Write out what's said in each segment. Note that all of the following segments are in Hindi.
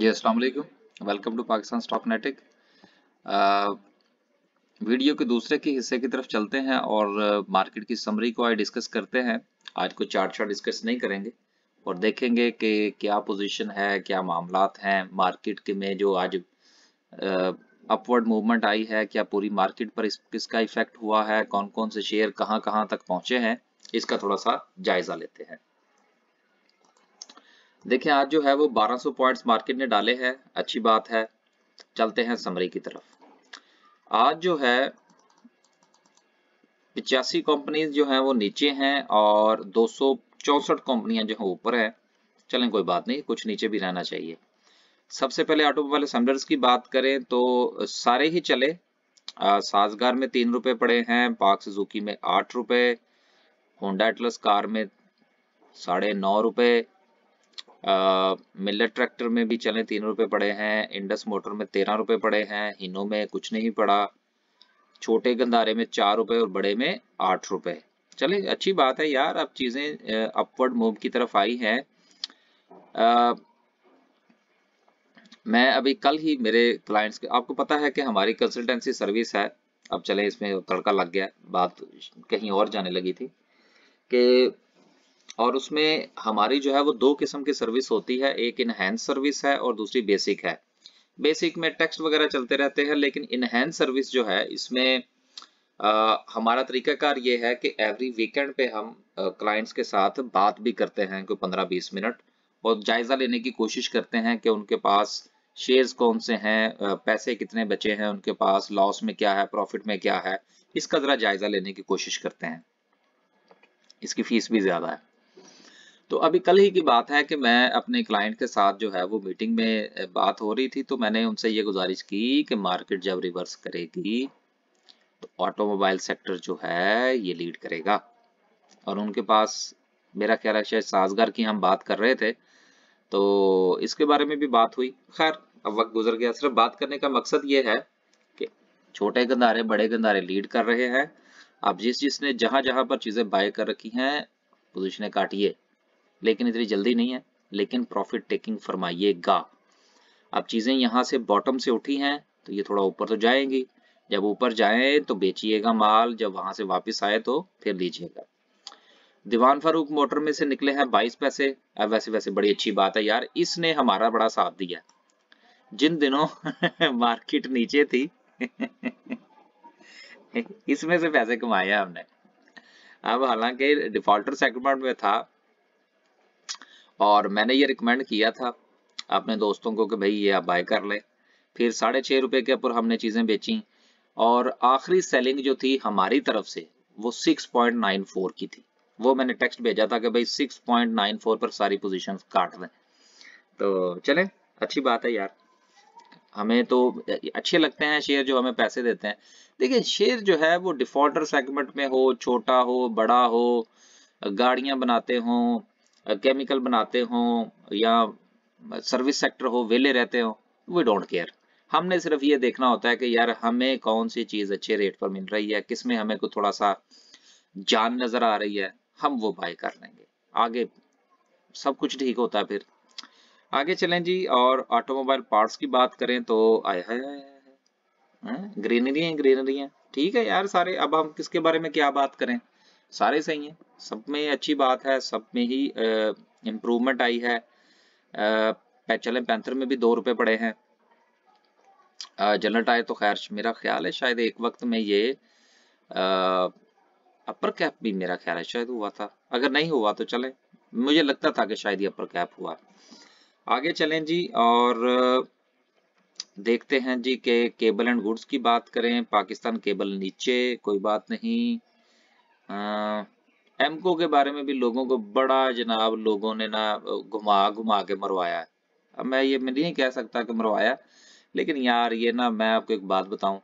जी अस्सलाम वालेकुम वेलकम टू पाकिस्तान स्टॉक नेटिक वीडियो के दूसरे के हिस्से की तरफ चलते हैं और मार्केट uh, की समरी को आज डिस्कस करते हैं आज कोई चार्ट शार्ट डिस्कस नहीं करेंगे और देखेंगे कि क्या पोजीशन है क्या मामलात हैं मार्केट के में जो आज अपवर्ड uh, मूवमेंट आई है क्या पूरी मार्केट पर इस, किसका इफेक्ट हुआ है कौन कौन से शेयर कहाँ कहाँ तक पहुँचे हैं इसका थोड़ा सा जायजा लेते हैं देखिए आज जो है वो 1200 पॉइंट्स मार्केट ने डाले हैं अच्छी बात है चलते हैं समरी की तरफ आज जो है पिचासी कंपनीज जो है वो नीचे हैं और दो सौ चौसठ कंपनियां जो है ऊपर है चलें कोई बात नहीं कुछ नीचे भी रहना चाहिए सबसे पहले ऑटोमोबाइल सेंडर्स की बात करें तो सारे ही चले साजगार में तीन रुपए पड़े हैं पाक सुजुकी में आठ रुपए होंडा एटलस कार में साढ़े नौ रुपए मिलर ट्रैक्टर में भी चले तीन रुपए पड़े हैं इंडस मोटर में तेरह रुपए पड़े हैं हिनो में कुछ नहीं पड़ा छोटे गंदारे में चार रुपए और बड़े में आठ रुपए चले अच्छी बात है यार अब चीज़ें अपवर्ड मूव की तरफ आई आ, मैं अभी कल ही मेरे क्लाइंट्स के आपको पता है कि हमारी कंसल्टेंसी सर्विस है अब चले इसमें तड़का लग गया बात कहीं और जाने लगी थी कि और उसमें हमारी जो है वो दो किस्म की सर्विस होती है एक इनहेंस सर्विस है और दूसरी बेसिक है बेसिक में टेक्स्ट वगैरह चलते रहते हैं लेकिन इनहेंस सर्विस जो है इसमें आ, हमारा तरीकाकार ये है कि एवरी वीकेंड पे हम क्लाइंट्स के साथ बात भी करते हैं कोई पंद्रह बीस मिनट और जायज़ा लेने की कोशिश करते हैं कि उनके पास शेयर्स कौन से हैं पैसे कितने बचे हैं उनके पास लॉस में क्या है प्रॉफिट में क्या है इसका ज़रा जायज़ा लेने की कोशिश करते हैं इसकी फीस भी ज़्यादा है तो अभी कल ही की बात है कि मैं अपने क्लाइंट के साथ जो है वो मीटिंग में बात हो रही थी तो मैंने उनसे ये गुजारिश की कि मार्केट जब रिवर्स करेगी तो ऑटोमोबाइल सेक्टर जो है ये लीड करेगा और उनके पास मेरा ख्याल है शायद साजगार की हम बात कर रहे थे तो इसके बारे में भी बात हुई खैर अब वक्त गुजर गया सिर्फ बात करने का मकसद ये है कि छोटे गंदारे बड़े गंदारे लीड कर रहे हैं अब जिस जिसने जहां जहां पर चीजें बाय कर रखी हैं पोजिशने काटिए लेकिन इतनी जल्दी नहीं है लेकिन प्रॉफिट टेकिंग फरमाइएगा अब चीज़ें यहां से बॉटम से उठी हैं तो ये थोड़ा ऊपर तो जाएंगी जब ऊपर जाए तो बेचिएगा माल जब वहां से वापस आए तो फिर लीजिएगा दीवान फारूक मोटर में से निकले हैं बाईस पैसे अब वैसे वैसे बड़ी अच्छी बात है यार इसने हमारा बड़ा साथ दिया जिन दिनों मार्केट नीचे थी इसमें से पैसे कमाए हैं हमने अब हालांकि डिफॉल्टर सेगमेंट में था और मैंने ये रिकमेंड किया था अपने दोस्तों को कि भाई ये आप बाय कर ले फिर साढ़े छः रुपये के ऊपर हमने चीज़ें बेची और आखिरी सेलिंग जो थी हमारी तरफ से वो 6.94 की थी वो मैंने टेक्स्ट भेजा था कि भाई 6.94 पर सारी पोजीशन काट दें तो चले अच्छी बात है यार हमें तो अच्छे लगते हैं शेयर जो हमें पैसे देते हैं देखिए शेयर जो है वो डिफॉल्टर सेगमेंट में हो छोटा हो बड़ा हो गाड़ियां बनाते हों केमिकल बनाते हो या सर्विस सेक्टर हो वेले रहते हो वी डोंट केयर हमने सिर्फ ये देखना होता है कि यार हमें कौन सी चीज़ अच्छे रेट पर मिल रही है किसमें हमें को थोड़ा सा जान नज़र आ रही है हम वो बाय कर लेंगे आगे सब कुछ ठीक होता है फिर आगे चलें जी और ऑटोमोबाइल पार्ट्स की बात करें तो आया है, ग्रीनरी है ग्रीनरी है ठीक है यार सारे अब हम किसके बारे में क्या बात करें सारे सही हैं सब में अच्छी बात है सब में ही इम्प्रूवमेंट आई है पैचल पैंथर में भी दो रुपए पड़े हैं जनरल टायर तो खैर मेरा ख्याल है शायद एक वक्त में ये अपर कैप भी मेरा ख्याल है शायद हुआ था अगर नहीं हुआ तो चले मुझे लगता था कि शायद ये अपर कैप हुआ आगे चलें जी और देखते हैं जी के केबल एंड गुड्स की बात करें पाकिस्तान केबल नीचे कोई बात नहीं एमको के बारे में भी लोगों को बड़ा जनाब लोगों ने ना घुमा घुमा के मरवाया है अब मैं ये मैं नहीं कह सकता कि मरवाया लेकिन यार ये ना मैं आपको एक बात बताऊं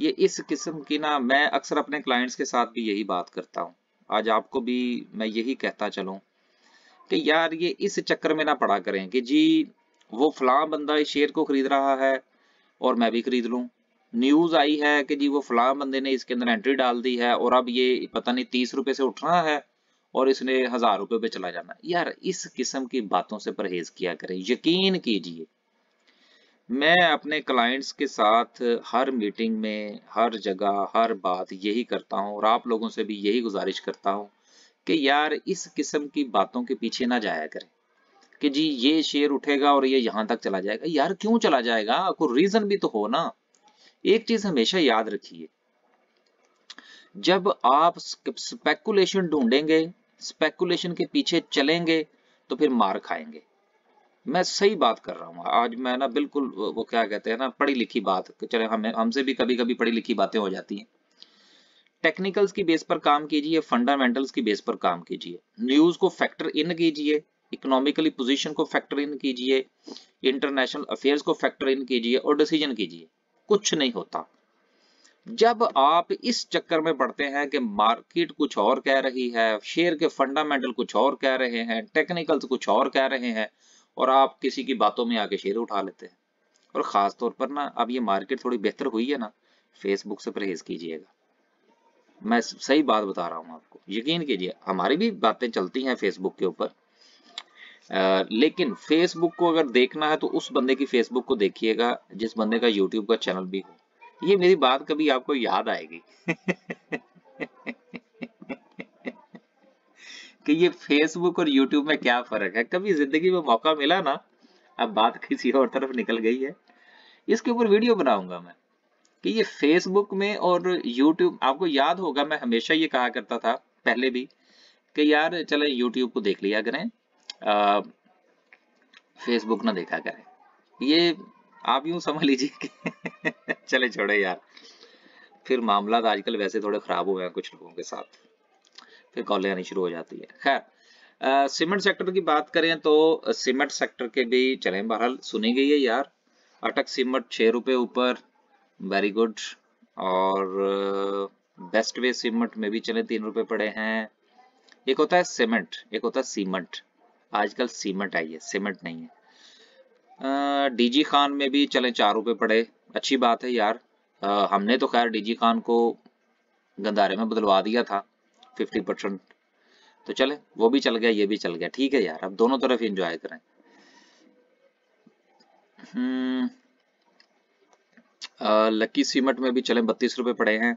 ये इस किस्म की ना मैं अक्सर अपने क्लाइंट्स के साथ भी यही बात करता हूँ आज आपको भी मैं यही कहता चलूं कि यार ये इस चक्कर में ना पड़ा करें कि जी वो फलां बंदा इस शेयर को खरीद रहा है और मैं भी खरीद लूँ न्यूज आई है कि जी वो फलां बंदे ने इसके अंदर एंट्री डाल दी है और अब ये पता नहीं तीस रुपए से उठना है और इसने हजार रुपए पे चला जाना यार इस किस्म की बातों से परहेज किया करें यकीन कीजिए मैं अपने क्लाइंट्स के साथ हर मीटिंग में हर जगह हर बात यही करता हूँ और आप लोगों से भी यही गुजारिश करता हूँ कि यार इस किस्म की बातों के पीछे ना जाया करें कि जी ये शेयर उठेगा और ये यहाँ तक चला जाएगा यार क्यों चला जाएगा कोई रीजन भी तो हो ना एक चीज हमेशा याद रखिए जब आप स्पेकुलेशन ढूंढेंगे स्पेकुलेशन के पीछे चलेंगे तो फिर मार खाएंगे मैं सही बात कर रहा हूँ आज मैं ना बिल्कुल वो क्या कहते हैं ना पढ़ी लिखी बात चले हमें हमसे भी कभी कभी पढ़ी लिखी बातें हो जाती हैं टेक्निकल्स की बेस पर काम कीजिए फंडामेंटल्स की बेस पर काम कीजिए न्यूज को फैक्टर इन कीजिए इकोनॉमिकली पोजिशन को फैक्टर इन कीजिए इंटरनेशनल अफेयर्स को फैक्टर इन कीजिए और डिसीजन कीजिए कुछ नहीं होता जब आप इस चक्कर में पड़ते हैं कि मार्केट कुछ और कह रही है शेयर के फंडामेंटल कुछ और कह रहे हैं टेक्निकल तो कुछ और कह रहे हैं और आप किसी की बातों में आके शेयर उठा लेते हैं और ख़ास तौर पर ना अब ये मार्केट थोड़ी बेहतर हुई है ना फेसबुक से परहेज कीजिएगा मैं सही बात बता रहा हूँ आपको यकीन कीजिए हमारी भी बातें चलती हैं फेसबुक के ऊपर लेकिन फेसबुक को अगर देखना है तो उस बंदे की फेसबुक को देखिएगा जिस बंदे का यूट्यूब का चैनल भी हो ये मेरी बात कभी आपको याद आएगी कि ये फेसबुक और यूट्यूब में क्या फर्क है कभी जिंदगी में मौका मिला ना अब बात किसी और तरफ निकल गई है इसके ऊपर वीडियो बनाऊंगा मैं कि ये फेसबुक में और यूट्यूब आपको याद होगा मैं हमेशा ये कहा करता था पहले भी कि यार चले यूट्यूब को देख लिया करें फेसबुक ना देखा करे ये आप यूं समझ लीजिए कि चले छोड़े यार फिर मामला तो आजकल वैसे थोड़े ख़राब हुए हैं कुछ लोगों के साथ फिर कॉलेज आनी शुरू हो जाती है खैर सीमेंट सेक्टर की बात करें तो सीमेंट सेक्टर के भी चले बहरहाल सुनी गई है यार अटक सीमेंट छह रुपए ऊपर वेरी गुड और बेस्ट वे सीमेंट में भी चले तीन रुपए पड़े हैं एक होता है सीमेंट एक होता है सीमेंट आजकल सीमेंट आई है सीमेंट नहीं है डीजी खान में भी चले चार रुपए पड़े अच्छी बात है यार आ, हमने तो खैर डीजी खान को गंदारे में बदलवा दिया था फिफ्टी परसेंट तो चले वो भी चल गया ये भी चल गया ठीक है यार अब दोनों तरफ इंजॉय करें लकी हम्म, सीमेंट में भी चले बत्तीस रुपए पड़े हैं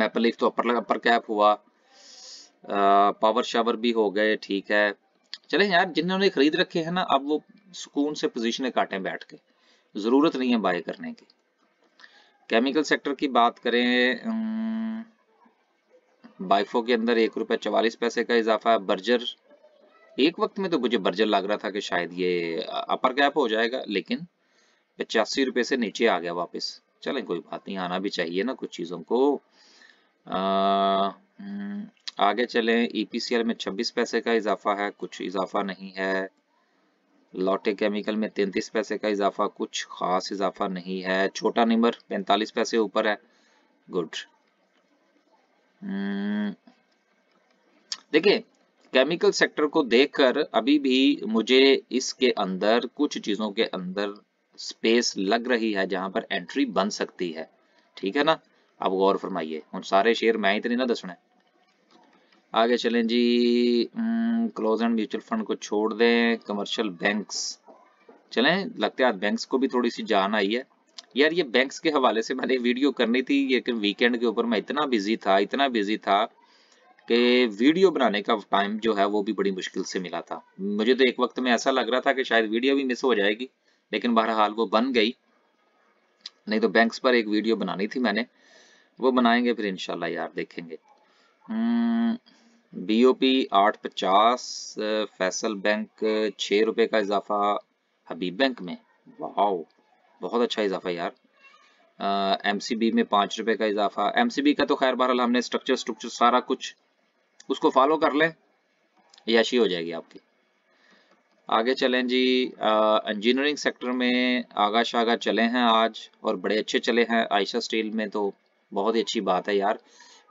मैपल लीफ तो अपर अपर कैप हुआ पावर शावर भी हो गए ठीक है चले यार जिन्होंने खरीद रखे हैं ना अब वो सुकून से पोजिशन काटे बैठ के ज़रूरत नहीं है बाय करने की केमिकल सेक्टर की बात करें बाइफो के अंदर एक रुपये चवालीस पैसे का इजाफा है बर्जर एक वक्त में तो मुझे बर्जर लग रहा था कि शायद ये अपर कैप हो जाएगा लेकिन पचासी रुपए से नीचे आ गया वापस चलें कोई बात नहीं आना भी चाहिए ना कुछ चीज़ों को आगे चलें ईपीसीएल e में 26 पैसे का इजाफा है कुछ इजाफा नहीं है लॉटे केमिकल में 33 पैसे का इजाफा कुछ खास इजाफा नहीं है छोटा नंबर 45 पैसे ऊपर है गुड hmm. देखिए केमिकल सेक्टर को देखकर अभी भी मुझे इसके अंदर कुछ चीजों के अंदर स्पेस लग रही है जहां पर एंट्री बन सकती है ठीक है ना अब गौर फरमाइए उन सारे शेयर मैं इतने ना दसना है आगे चलें जी क्लोज एंड म्यूचुअल फंड को छोड़ दें कमर्शियल बैंक्स चलें लगते हैं बैंक्स को भी थोड़ी सी जान आई है यार ये बैंक्स के हवाले से मैंने वीडियो करनी थी ये वीकेंड के ऊपर मैं इतना बिजी था इतना बिजी था कि वीडियो बनाने का टाइम जो है वो भी बड़ी मुश्किल से मिला था मुझे तो एक वक्त में ऐसा लग रहा था कि शायद वीडियो भी मिस हो जाएगी लेकिन बहरहाल वो बन गई नहीं तो बैंक्स पर एक वीडियो बनानी थी मैंने वो बनाएंगे फिर इनशाला यार देखेंगे बीओपी आठ पचास फैसल बैंक छ रुपए का इजाफा हबीब बैंक में वाह बहुत अच्छा इजाफा यार एम सी बी में पांच रुपए का इजाफा एम सी बी का तो खैर बहरहाल हमने स्ट्रक्चर स्ट्रक्चर सारा कुछ उसको फॉलो कर ले याशी हो जाएगी आपकी आगे चलें जी इंजीनियरिंग सेक्टर में आगा शागा चले हैं आज और बड़े अच्छे चले हैं आयशा स्टील में तो बहुत ही अच्छी बात है यार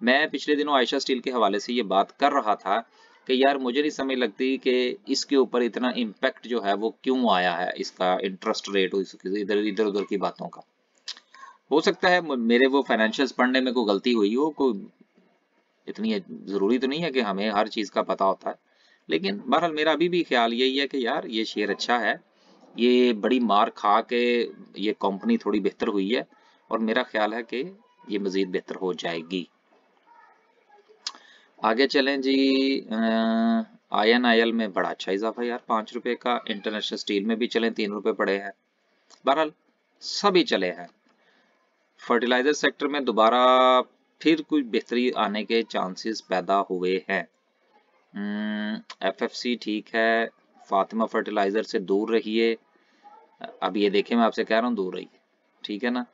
मैं पिछले दिनों आयशा स्टील के हवाले से ये बात कर रहा था कि यार मुझे नहीं समझ लगती कि इसके ऊपर इतना इम्पैक्ट जो है वो क्यों आया है इसका इंटरेस्ट रेट इधर इधर उधर की बातों का हो सकता है मेरे वो फाइनेंशियल पढ़ने में कोई गलती हुई हो कोई इतनी ज़रूरी तो नहीं है कि हमें हर चीज़ का पता होता है लेकिन बहरहाल मेरा अभी भी ख्याल यही है कि यार ये शेयर अच्छा है ये बड़ी मार खा के ये कंपनी थोड़ी बेहतर हुई है और मेरा ख्याल है कि ये मज़ीद बेहतर हो जाएगी आगे चलें जी आई एन आई एल में बड़ा अच्छा इजाफा यार पांच रुपए का इंटरनेशनल स्टील में भी चले तीन रुपए पड़े हैं बहरहाल सभी चले हैं फर्टिलाइजर सेक्टर में दोबारा फिर कुछ बेहतरी आने के चांसेस पैदा हुए हैं एफएफसी हम्म, ठीक है फातिमा फर्टिलाइजर से दूर रहिए अब ये देखें मैं आपसे कह रहा हूँ दूर रहिए ठीक है ना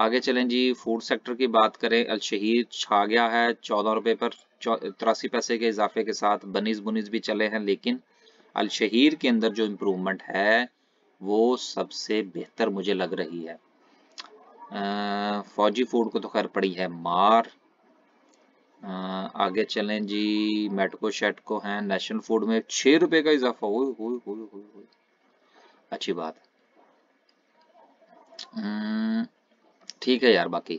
आगे चलें जी फूड सेक्टर की बात करें अलशहीर छा गया है चौदह रुपए पर तिरासी पैसे के इजाफे के साथ बनीस बुनीस भी चले हैं लेकिन अलशहीर के अंदर जो इम्प्रूवमेंट है वो सबसे बेहतर मुझे लग रही है आ, फौजी फूड को तो खैर पड़ी है मार आ, आगे चलें जी मेटको शेटको है नेशनल फूड में छह रुपए का इजाफा हो, अच्छी बात ठीक है यार बाकी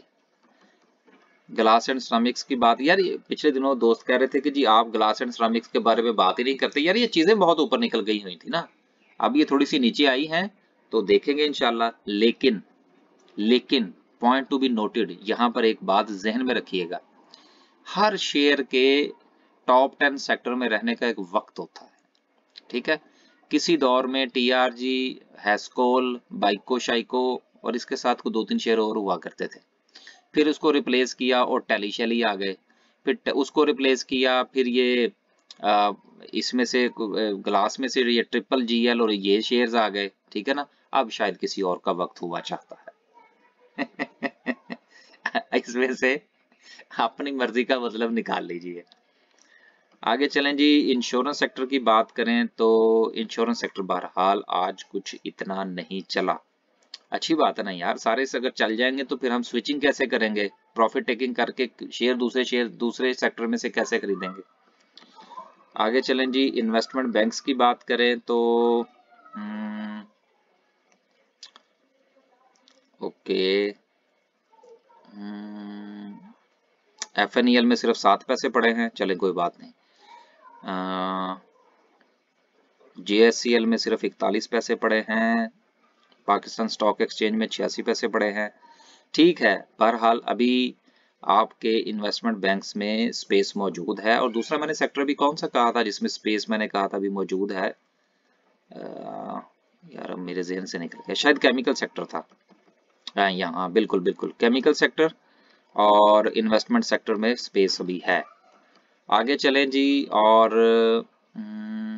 ग्लास एंड सरामिक्स की बात यार ये पिछले दिनों दोस्त कह रहे थे कि जी आप ग्लास एंड सरामिक्स के बारे में बात ही नहीं करते यार ये चीजें बहुत ऊपर निकल गई हुई थी ना अब ये थोड़ी सी नीचे आई हैं तो देखेंगे इनशाला लेकिन लेकिन पॉइंट टू बी नोटेड यहां पर एक बात जहन में रखिएगा हर शेयर के टॉप टेन सेक्टर में रहने का एक वक्त होता है ठीक है किसी दौर में टीआरजी हैस्कोल बाइको शाइको और इसके साथ को दो तीन शेयर और हुआ करते थे फिर उसको रिप्लेस किया और टैली शैली आ गए फिर उसको रिप्लेस किया फिर ये इसमें से ग्लास में से ये ट्रिपल जीएल और ये शेयर्स आ गए ठीक है ना अब शायद किसी और का वक्त हुआ चाहता है इसमें से अपनी मर्जी का मतलब निकाल लीजिए आगे चलें जी इंश्योरेंस सेक्टर की बात करें तो इंश्योरेंस सेक्टर बहरहाल आज कुछ इतना नहीं चला अच्छी बात है ना यार सारे से अगर चल जाएंगे तो फिर हम स्विचिंग कैसे करेंगे प्रॉफिट टेकिंग करके शेयर दूसरे शेयर दूसरे सेक्टर में से कैसे खरीदेंगे आगे चलें जी इन्वेस्टमेंट बैंक्स की बात करें तो hmm, okay F hmm, N e में सिर्फ सात पैसे पड़े हैं चले कोई बात नहीं जे में सिर्फ इकतालीस पैसे पड़े हैं पाकिस्तान स्टॉक एक्सचेंज में छियासी पैसे पड़े हैं ठीक है बहरहाल अभी आपके इन्वेस्टमेंट बैंक्स में स्पेस मौजूद है और दूसरा मैंने सेक्टर भी कौन सा कहा था जिसमें स्पेस मैंने कहा था अभी मौजूद है आ, यार मेरे जहन से निकल गया शायद केमिकल सेक्टर था यहाँ बिल्कुल बिल्कुल केमिकल सेक्टर और इन्वेस्टमेंट सेक्टर में स्पेस भी है आगे चलें जी और न,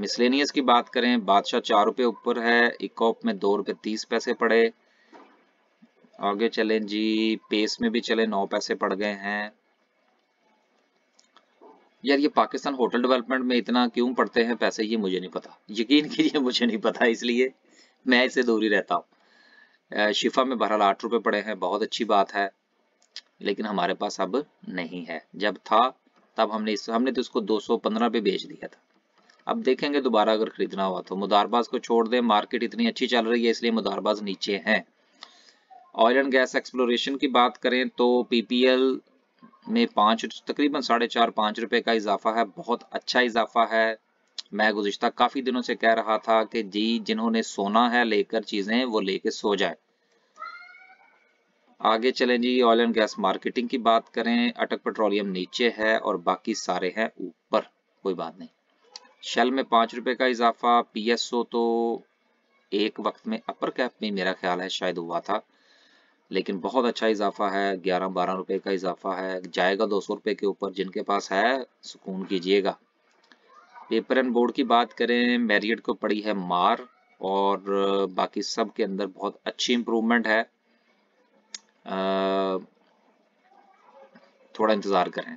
मिसलेनियस की बात करें बादशाह चार रुपये ऊपर है इकोप में दो रुपये तीस पैसे पड़े आगे चले जी पेस में भी चले नौ पैसे पड़ गए हैं यार ये पाकिस्तान होटल डेवलपमेंट में इतना क्यों पड़ते हैं पैसे ये मुझे नहीं पता यकीन कीजिए मुझे नहीं पता इसलिए मैं दूर दूरी रहता हूँ शिफा में बहरहाल आठ रुपये पड़े हैं बहुत अच्छी बात है लेकिन हमारे पास अब नहीं है जब था तब हमने इस हमने तो इसको पंद्रह पे बेच दिया था अब देखेंगे दोबारा अगर खरीदना हुआ तो मुदारबाज को छोड़ दें मार्केट इतनी अच्छी चल रही है इसलिए मुदारबाज नीचे है ऑयल एंड गैस एक्सप्लोरेशन की बात करें तो पीपीएल में पांच तकरीबन साढ़े चार पांच रुपए का इजाफा है बहुत अच्छा इजाफा है मैं गुजशत काफ़ी दिनों से कह रहा था कि जी जिन्होंने सोना है लेकर चीज़ें वो लेके सो जाए आगे चलें जी ऑयल एंड गैस मार्केटिंग की बात करें अटक पेट्रोलियम नीचे है और बाकी सारे हैं ऊपर कोई बात नहीं शेल में पांच रुपए का इजाफा पीएसओ तो एक वक्त में अपर कैप में मेरा ख्याल है शायद हुआ था लेकिन बहुत अच्छा इजाफा है ग्यारह बारह रुपए का इजाफा है जाएगा दो सौ रुपये के ऊपर जिनके पास है सुकून कीजिएगा पेपर एंड बोर्ड की बात करें मैरियट को पड़ी है मार और बाकी सब के अंदर बहुत अच्छी इम्प्रूवमेंट है आ, थोड़ा इंतज़ार करें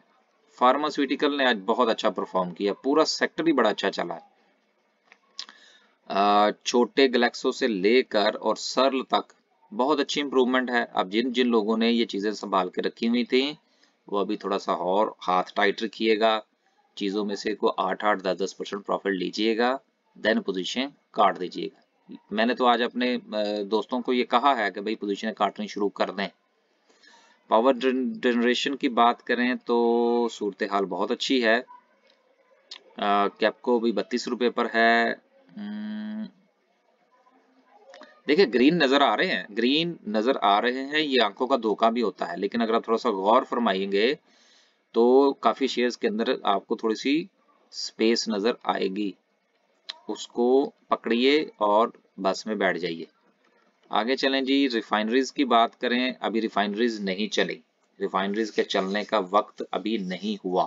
फार्मास्यूटिकल ने आज बहुत अच्छा परफॉर्म किया पूरा सेक्टर ही बड़ा अच्छा चला है छोटे गलेक्सो से लेकर और सरल तक बहुत अच्छी इंप्रूवमेंट है अब जिन जिन लोगों ने ये चीज़ें संभाल के रखी हुई थी वो अभी थोड़ा सा और हाथ टाइट रखिएगा चीज़ों में से को आठ आठ दस दस परसेंट प्रॉफिट लीजिएगा देन पोजीशन काट दीजिएगा मैंने तो आज अपने दोस्तों को ये कहा है कि भाई पोजीशन काटनी शुरू कर दें पावर जनरेशन की बात करें तो सूरत हाल बहुत अच्छी है कैपको भी बत्तीस रुपये पर है हम्म, देखिए ग्रीन नज़र आ रहे हैं ग्रीन नज़र आ रहे हैं ये आंखों का धोखा भी होता है लेकिन अगर आप थोड़ा सा गौर फरमाएंगे तो काफ़ी शेयर्स के अंदर आपको थोड़ी सी स्पेस नज़र आएगी उसको पकड़िए और बस में बैठ जाइए आगे चलें जी रिफाइनरीज की बात करें अभी रिफाइनरीज नहीं चली रिफाइनरीज के चलने का वक्त अभी नहीं हुआ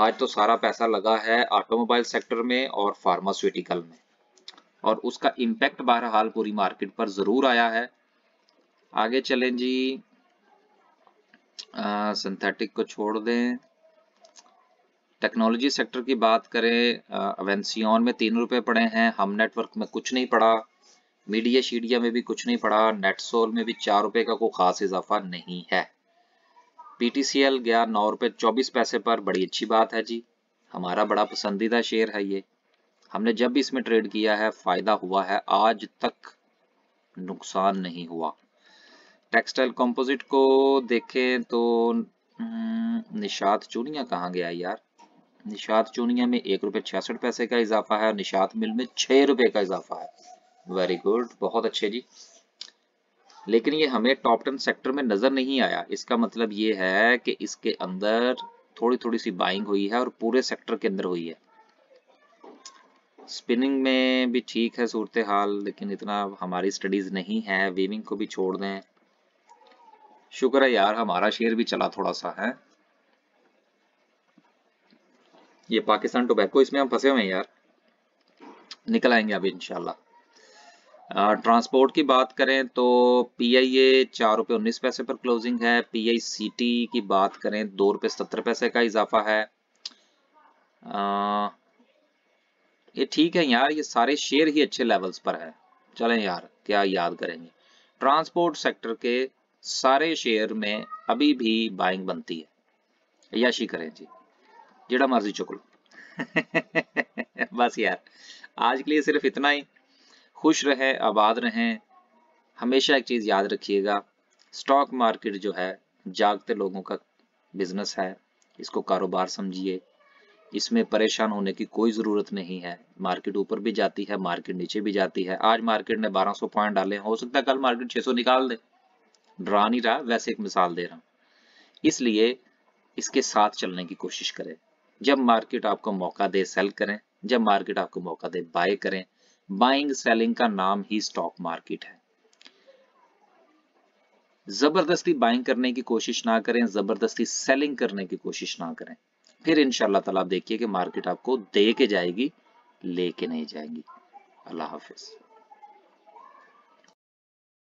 आज तो सारा पैसा लगा है ऑटोमोबाइल सेक्टर में और फार्मास्यूटिकल में और उसका इम्पैक्ट बहरहाल पूरी मार्केट पर जरूर आया है आगे चलें जी सिंथेटिक को छोड़ दें टेक्नोलॉजी सेक्टर की बात करें अवेंसियन में तीन रुपए पड़े हैं हम नेटवर्क में कुछ नहीं पड़ा मीडिया शीडिया में भी कुछ नहीं पड़ा नेट सोल में भी चार रुपए का कोई खास इजाफा नहीं है पीटीसीएल गया नौ रुपये चौबीस पैसे पर बड़ी अच्छी बात है जी हमारा बड़ा पसंदीदा शेयर है ये हमने जब भी इसमें ट्रेड किया है फायदा हुआ है आज तक नुकसान नहीं हुआ टेक्सटाइल कंपोजिट को देखें तो हम्म, निशात चूनिया कहाँ गया यार निशात चूनिया में एक रुपये छियासठ पैसे का इजाफा है और निशात मिल में छह रुपए का इजाफा है वेरी गुड बहुत अच्छे जी लेकिन ये हमें टॉप टेन सेक्टर में नजर नहीं आया इसका मतलब ये है कि इसके अंदर थोड़ी थोड़ी सी बाइंग हुई है और पूरे सेक्टर के अंदर हुई है स्पिनिंग में भी ठीक है सूरत हाल लेकिन इतना हमारी स्टडीज नहीं है वीविंग को भी छोड़ दें शुक्र है यार हमारा शेयर भी चला थोड़ा सा है ये पाकिस्तान टोबैको इसमें हम फंसे हुए हैं यार निकल आएंगे अभी इनशाला ट्रांसपोर्ट की बात करें तो पी आई ए चार रुपये उन्नीस पैसे पर क्लोजिंग है पी आई सी टी की बात करें दो रुपये सत्तर पैसे का इजाफा है आ, ये ठीक है यार ये सारे शेयर ही अच्छे लेवल्स पर है चलें यार क्या याद करेंगे ट्रांसपोर्ट सेक्टर के सारे शेयर में अभी भी बाइंग बनती है याशी करें जी जेड़ा मर्जी चुक लो बस यार आज के लिए सिर्फ इतना ही खुश रहें आबाद रहें हमेशा एक चीज़ याद रखिएगा स्टॉक मार्केट जो है जागते लोगों का बिजनेस है इसको कारोबार समझिए इसमें परेशान होने की कोई ज़रूरत नहीं है मार्केट ऊपर भी जाती है मार्केट नीचे भी जाती है आज मार्केट ने 1200 पॉइंट डाले हो सकता है कल मार्केट 600 निकाल दे डरा नहीं रहा वैसे एक मिसाल दे रहा इसलिए इसके साथ चलने की कोशिश करें जब मार्केट आपको मौका दे सेल करें जब मार्केट आपको मौका दे बाय करें बाइंग सेलिंग का नाम ही स्टॉक मार्केट है जबरदस्ती बाइंग करने की कोशिश ना करें जबरदस्ती सेलिंग करने की कोशिश ना करें फिर इनशाला तला आप देखिए कि मार्केट आपको दे के जाएगी लेके नहीं जाएगी अल्लाह हाफिज़